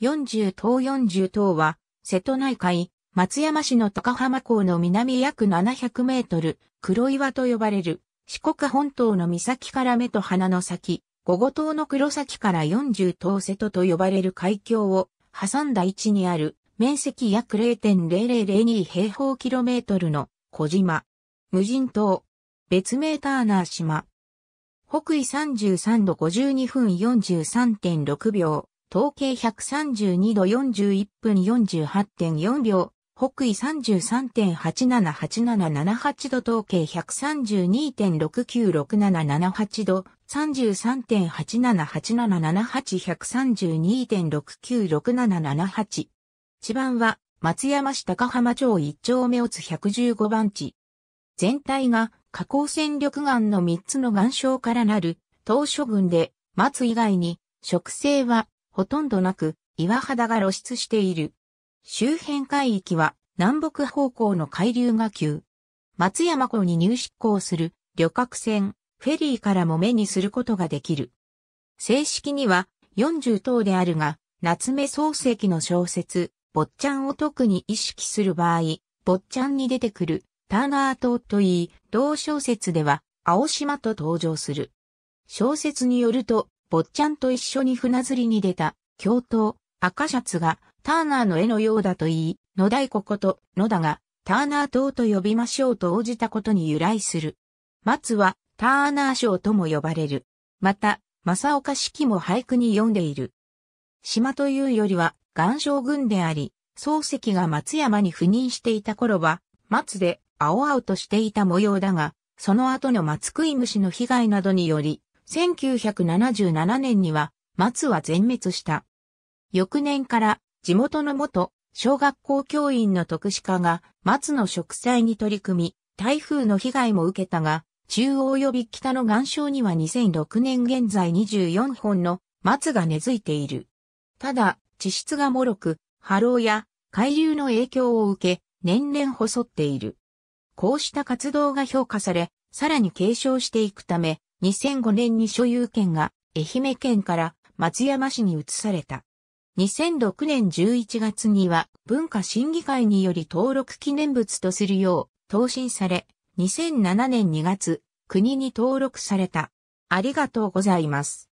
40島40島は、瀬戸内海、松山市の高浜港の南約700メートル、黒岩と呼ばれる、四国本島の岬から目と鼻の先、五五島の黒崎から40島瀬戸と呼ばれる海峡を挟んだ位置にある、面積約0.0002平方キロメートルの小島。無人島。別名ターナー島。北緯33度52分43.6秒。東経132度41分48.4秒、北緯33.878778度東経132.696778度、3 3 8 7 8 7 7 8 1 3 2 6 9 6 7 7 8地盤は松山市高浜町一丁目をつ115番地。全体が加工戦力岩の3つの岩礁からなる、当初群で、松以外に、植生はほとんどなく、岩肌が露出している。周辺海域は南北方向の海流が急。松山港に入出港する旅客船、フェリーからも目にすることができる。正式には40等であるが、夏目漱石の小説、坊っちゃんを特に意識する場合、坊ちゃんに出てくるターナー島といい、同小説では青島と登場する。小説によると、坊ちゃんと一緒に船釣りに出た、教頭、赤シャツが、ターナーの絵のようだと言い、野大鼓こと野田が、ターナー島と呼びましょうと応じたことに由来する。松は、ターナー賞とも呼ばれる。また、正岡式も俳句に読んでいる。島というよりは、岩将軍であり、漱石が松山に赴任していた頃は、松で青々としていた模様だが、その後の松食い虫の被害などにより、1977年には松は全滅した。翌年から地元の元小学校教員の特殊化が松の植栽に取り組み、台風の被害も受けたが、中央及び北の岩礁には2006年現在24本の松が根付いている。ただ、地質が脆く、波浪や海流の影響を受け、年々細っている。こうした活動が評価され、さらに継承していくため、2005年に所有権が愛媛県から松山市に移された。2006年11月には文化審議会により登録記念物とするよう答申され、2007年2月、国に登録された。ありがとうございます。